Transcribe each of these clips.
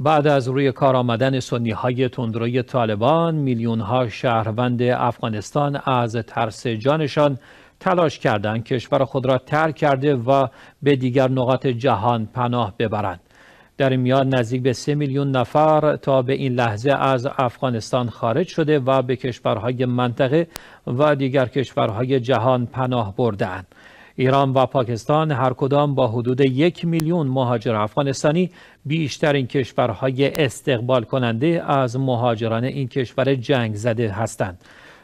بعد از روی کار آمدن سنی های تندروی طالبان میلیون ها شهروند افغانستان از ترس جانشان تلاش کردند کشور خود را ترک کرده و به دیگر نقاط جهان پناه ببرند در این میان نزدیک به سه میلیون نفر تا به این لحظه از افغانستان خارج شده و به کشورهای منطقه و دیگر کشورهای جهان پناه بردند. ایران و پاکستان هر کدام با حدود یک میلیون مهاجر افغانستانی بیشتر این کشورهای استقبال کننده از مهاجران این کشور جنگ زده هستند.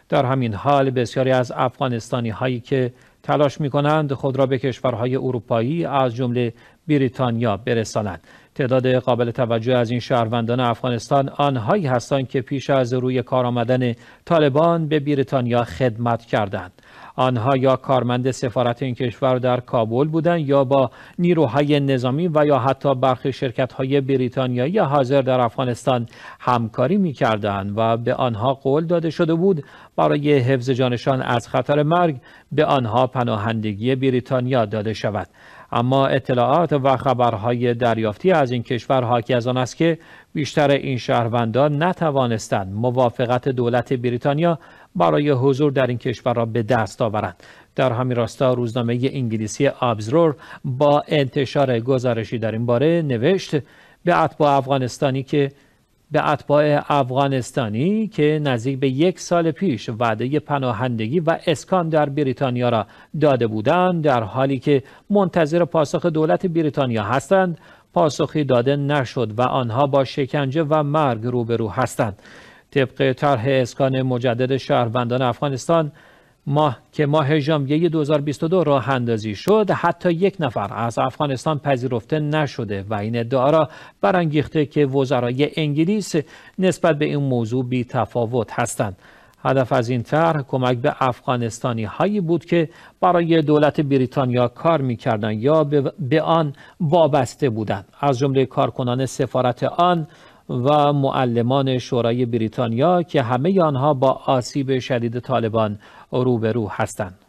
در همین حال بسیاری از افغانستانی هایی که تلاش می کنند خود را به کشورهای اروپایی از جمله بریتانیا برسانند. تعداد قابل توجه از این شهروندان افغانستان آنهایی هستند که پیش از روی کار آمدن طالبان به بریتانیا خدمت کردند آنها یا کارمند سفارت این کشور در کابل بودند یا با نیروهای نظامی و یا حتی برخی شرکت‌های های بریتانیایی حاضر در افغانستان همکاری می‌کردند و به آنها قول داده شده بود برای حفظ جانشان از خطر مرگ به آنها پناهندگی بریتانیا داده شود اما اطلاعات و خبرهای دریافتی از این کشور حاکی از آن است که بیشتر این شهروندان نتوانستند موافقت دولت بریتانیا برای حضور در این کشور را به دست آورند در همین راستا روزنامه انگلیسی آبزرور با انتشار گزارشی در این باره نوشت به اطباع افغانستانی که به اتباع افغانستانی که نزدیک به یک سال پیش وعده پناهندگی و اسکان در بریتانیا را داده بودند در حالی که منتظر پاسخ دولت بریتانیا هستند پاسخی داده نشد و آنها با شکنجه و مرگ روبرو هستند طبق طرح اسکان مجدد شهروندان افغانستان ماه که ماه ژانویه 2022 راه اندازی شد حتی یک نفر از افغانستان پذیرفته نشده و این ادعا را برانگیخته که وزرای انگلیس نسبت به این موضوع بی تفاوت هستند هدف از این طرح کمک به افغانستانی هایی بود که برای دولت بریتانیا کار میکردند یا به آن وابسته بودند از جمله کارکنان سفارت آن و معلمان شورای بریتانیا که همه آنها با آسیب شدید طالبان روبرو هستند.